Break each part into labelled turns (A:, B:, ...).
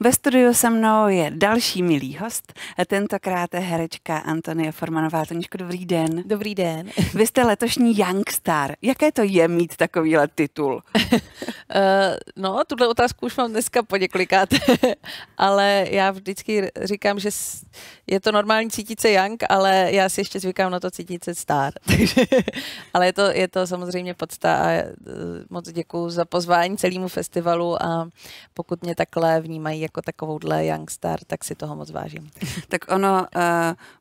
A: Ve studiu se mnou je další milý host, tentokrát je herečka Antonie Formanová. Toničko, dobrý den. Dobrý den. Vy jste letošní Young Star. Jaké to je mít takovýhle titul? uh, no, tuhle otázku už mám dneska po několikáté, ale já vždycky říkám, že je to normální cítit se young, ale já si ještě zvykám na to cítit se star. ale je to, je to samozřejmě podsta a eh, moc děkuji za pozvání celému festivalu a pokud mě takhle vnímají jako takovouhle youngstar, tak si toho moc vážím. Tak ono, uh,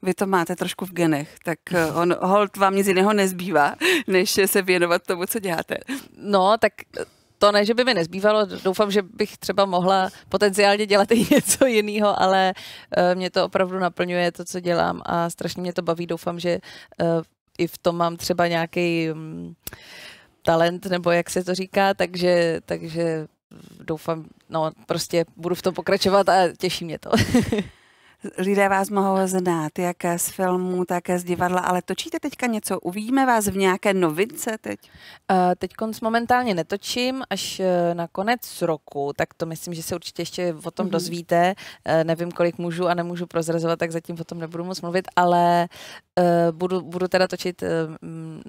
A: vy to máte trošku v genech, tak eh, on, hold vám nic jiného nezbývá, než se věnovat tomu, co děláte. No, tak to ne, že by mi nezbývalo, doufám, že bych třeba mohla potenciálně dělat i něco jiného, ale eh, mě to opravdu naplňuje to, co dělám a strašně mě to baví. Doufám, že i v tom mám třeba nějaký mm, talent, nebo jak se to říká, takže, takže doufám, no prostě budu v tom pokračovat a těší mě to. Lidé vás mohou znát, jak z filmu, tak z divadla, ale točíte teďka něco? Uvidíme vás v nějaké novince teď? Uh, teď konc momentálně netočím, až eh, na konec roku, tak to myslím, že se určitě ještě o tom mm-hmm. dozvíte. Uh, nevím, kolik můžu a nemůžu prozrazovat, tak zatím o tom nebudu moc mluvit, ale uh, budu, budu teda točit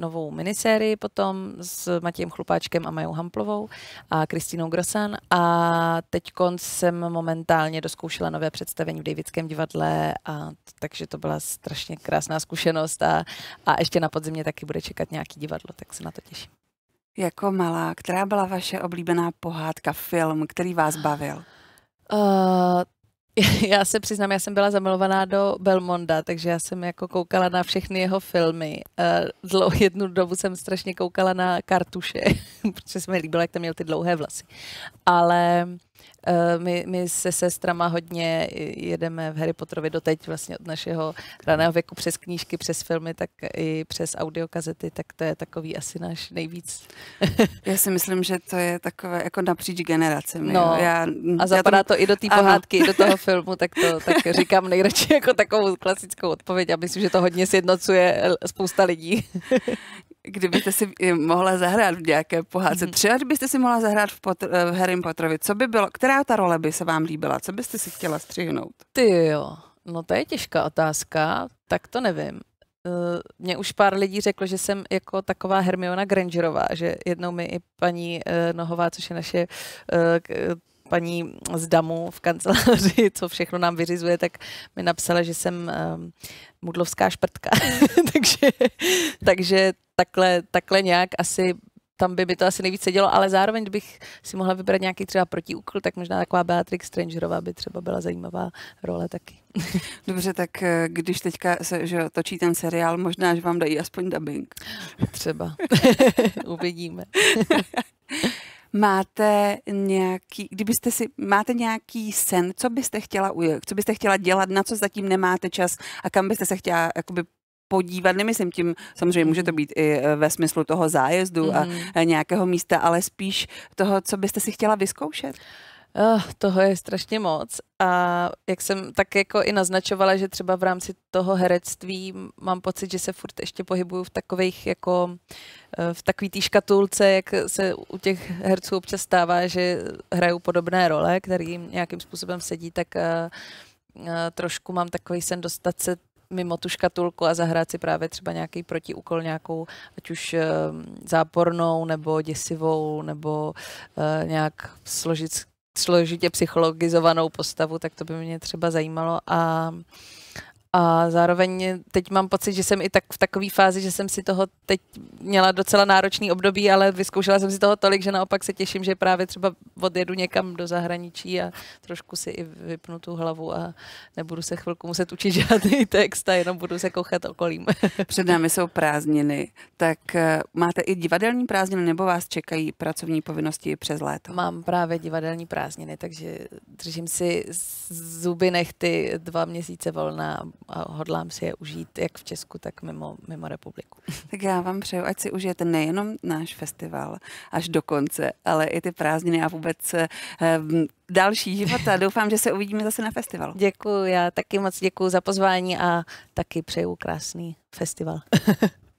A: novou minisérii potom s Matějem Chlupáčkem a Majou Hamplovou a Kristínou Grosan a teď jsem momentálně doskoušela nové představení v Davidském divadle, a, takže to byla strašně krásná zkušenost a, a ještě na podzimě taky bude čekat nějaký divadlo, tak se na to těším. Jako malá, která byla vaše oblíbená pohádka, film, který vás bavil? Uh, já se přiznám, já jsem byla zamilovaná do Belmonda, takže já jsem jako koukala na všechny jeho filmy. Eh, Dlou, jednu dobu jsem strašně koukala na kartuše, protože se mi líbilo, jak tam měl ty dlouhé vlasy. Ale Eh, my, my se sestrama hodně jedeme v Harry Potterovi doteď vlastně od našeho raného věku přes knížky, přes filmy, tak i přes audiokazety, tak to je takový asi náš nejvíc. Já si myslím, že to je takové jako napříč generacemi. No, já, a zapadá já tomu... to i do té pohádky, ano. do toho filmu, tak to tak říkám nejradši jako takovou klasickou odpověď a myslím, že to hodně sjednocuje spousta lidí. kdybyste si eh, mohla zahrát v nějaké pohádce, mhm. třeba kdybyste si mohla zahrát v, Potr- eh, v Harry Potterovi, co by bylo, která ta role by se vám líbila, co byste si chtěla střihnout? Ty jo, no to je těžká otázka, tak to nevím. Eh, mě už pár lidí řeklo, že jsem jako taková Hermiona Grangerová, že jednou mi i paní Nohová, což je naše paní z DAMu v kanceláři, co všechno nám vyřizuje, tak mi napsala, že jsem uh, mudlovská šprtka. takže, takže takhle, takhle nějak asi tam by mi to asi nejvíce dělo, ale zároveň bych si mohla vybrat nějaký třeba protiúkol, tak možná taková Beatrix Strangerová by třeba byla zajímavá role taky. Dobře, tak eh, když teďka se že točí ten seriál, možná, že vám dají aspoň dubbing. Třeba. Uvidíme máte nějaký, kdybyste si, máte nějaký sen, co byste chtěla, co byste chtěla dělat, na co zatím nemáte čas a kam byste se chtěla jakoby podívat, nemyslím tím, samozřejmě může to být i e, ve smyslu toho zájezdu mm. a mhm. nějakého místa, ale spíš toho, co byste si chtěla vyzkoušet? Oh, toho je strašně moc a jak jsem tak jako i naznačovala, že třeba v rámci toho herectví mám pocit, že se furt ještě pohybuju v takových jako eh, v takový té škatulce, jak se u těch herců občas stává, že hrajou podobné role, které jim nějakým způsobem sedí, tak a, eh, a, eh, trošku mám takový sen dostat se mimo tu škatulku a zahrát si právě třeba nějaký protiúkol, nějakou ať už zápornou nebo děsivou nebo nějak složit složitě psychologizovanou postavu, tak to by mě třeba zajímalo a a zároveň teď mám pocit, že jsem i tak v takové fázi, že jsem si toho teď měla docela náročný období, ale vyzkoušela jsem si toho tolik, že naopak se těším, že právě třeba odjedu někam do zahraničí a trošku si i vypnu tu hlavu a nebudu se chvilku muset učit žádný text a jenom budu se kochat okolím. Před námi jsou prázdniny, tak eh, máte i divadelní prázdniny nebo vás čekají pracovní povinnosti přes léto? Mám právě divadelní prázdniny, takže držím si zuby nechty dva měsíce volna hodlám si je užít jak v Česku, tak mimo, mimo republiku. Tak já vám přeju, ať si užijete nejenom náš festival až do konce, ale i ty prázdniny a vůbec um, další života. Doufám, že se uvidíme zase na festivalu. Děkuji, já taky moc děkuji za pozvání a taky přeju krásný festival.